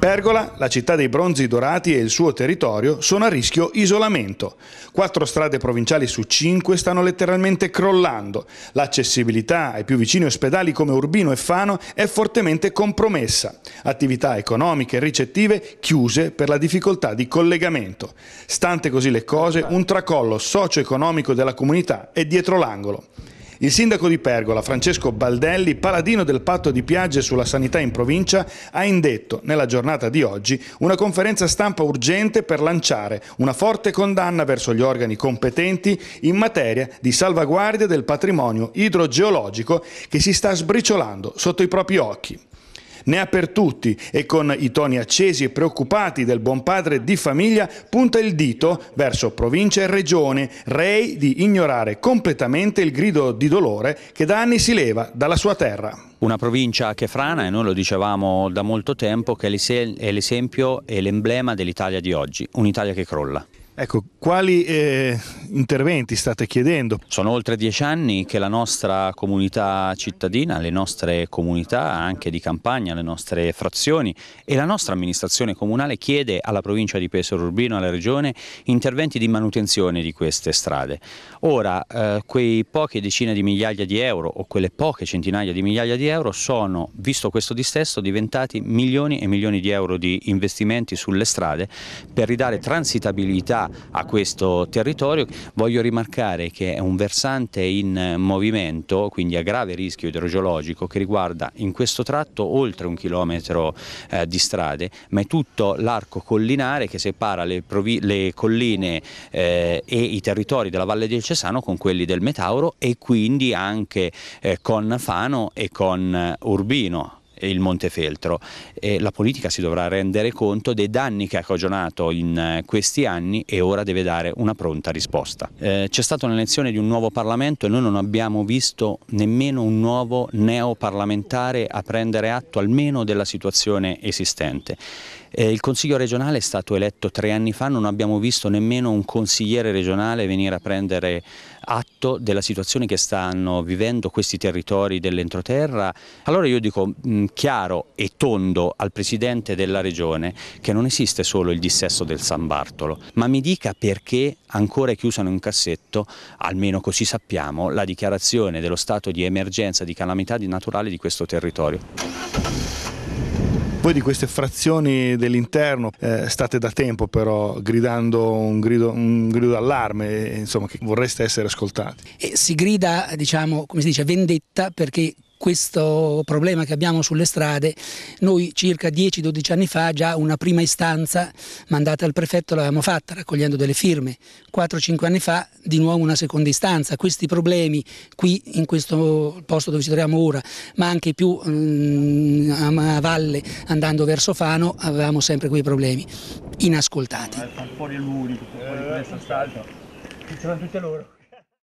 Pergola, la città dei bronzi dorati e il suo territorio sono a rischio isolamento. Quattro strade provinciali su cinque stanno letteralmente crollando. L'accessibilità ai più vicini ospedali come Urbino e Fano è fortemente compromessa. Attività economiche e ricettive chiuse per la difficoltà di collegamento. Stante così le cose, un tracollo socio-economico della comunità è dietro l'angolo. Il sindaco di Pergola, Francesco Baldelli, paladino del patto di piagge sulla sanità in provincia, ha indetto, nella giornata di oggi, una conferenza stampa urgente per lanciare una forte condanna verso gli organi competenti in materia di salvaguardia del patrimonio idrogeologico che si sta sbriciolando sotto i propri occhi. Ne ha per tutti e con i toni accesi e preoccupati del buon padre di famiglia punta il dito verso provincia e regione, rei di ignorare completamente il grido di dolore che da anni si leva dalla sua terra una provincia che frana, e noi lo dicevamo da molto tempo, che è l'esempio e l'emblema dell'Italia di oggi, un'Italia che crolla. Ecco, quali eh, interventi state chiedendo? Sono oltre dieci anni che la nostra comunità cittadina, le nostre comunità anche di campagna, le nostre frazioni e la nostra amministrazione comunale chiede alla provincia di Pesaro Urbino, alla regione, interventi di manutenzione di queste strade. Ora, eh, quei poche decine di migliaia di euro o quelle poche centinaia di migliaia di euro sono, visto questo distesso, diventati milioni e milioni di euro di investimenti sulle strade per ridare transitabilità a questo territorio. Voglio rimarcare che è un versante in movimento, quindi a grave rischio idrogeologico, che riguarda in questo tratto oltre un chilometro eh, di strade, ma è tutto l'arco collinare che separa le, le colline eh, e i territori della Valle del Cesano con quelli del Metauro e quindi anche eh, con Fano e con eh, Urbino il Montefeltro. E la politica si dovrà rendere conto dei danni che ha cagionato in eh, questi anni e ora deve dare una pronta risposta. Eh, C'è stata un'elezione di un nuovo Parlamento e noi non abbiamo visto nemmeno un nuovo neoparlamentare a prendere atto almeno della situazione esistente. Eh, il Consiglio regionale è stato eletto tre anni fa, non abbiamo visto nemmeno un consigliere regionale venire a prendere atto della situazione che stanno vivendo questi territori dell'entroterra. Allora io dico mh, mm, chiaro e tondo al Presidente della Regione che non esiste solo il dissesto del San Bartolo, ma mi dica perché ancora è chiusa in un cassetto, almeno così sappiamo, la dichiarazione dello stato di emergenza, di calamità naturale di questo territorio. Voi di queste frazioni dell'interno eh, state da tempo però gridando un grido, grido d'allarme, insomma che vorreste essere ascoltati. E si grida, diciamo, come si dice, vendetta perché questo problema che abbiamo sulle strade, noi circa 10-12 anni fa già una prima istanza mandata al prefetto l'avevamo fatta raccogliendo delle firme, 4-5 anni fa di nuovo una seconda istanza, questi problemi qui in questo posto dove ci troviamo ora, ma anche più mh, mm, a valle andando verso Fano avevamo sempre quei problemi inascoltati. Fuori il muro, fuori questa salta, sono tutte loro.